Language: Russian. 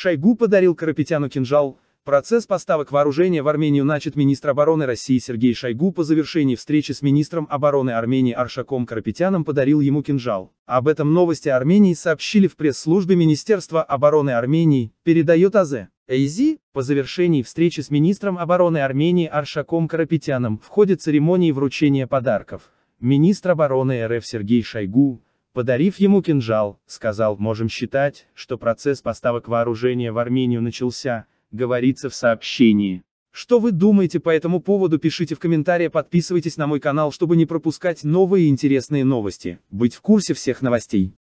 Шойгу подарил Карапетяну кинжал. Процесс поставок вооружения в Армению начат министр обороны России Сергей Шойгу по завершении встречи с министром обороны Армении Аршаком Карапетяном подарил ему кинжал. Об этом новости Армении сообщили в пресс-службе Министерства обороны Армении, передает АЗ. Эйзи, по завершении встречи с министром обороны Армении Аршаком Карапетяном в ходе церемонии вручения подарков, министр обороны РФ Сергей Шойгу, Подарив ему кинжал, сказал, можем считать, что процесс поставок вооружения в Армению начался, говорится в сообщении. Что вы думаете по этому поводу пишите в комментариях, подписывайтесь на мой канал, чтобы не пропускать новые интересные новости, быть в курсе всех новостей.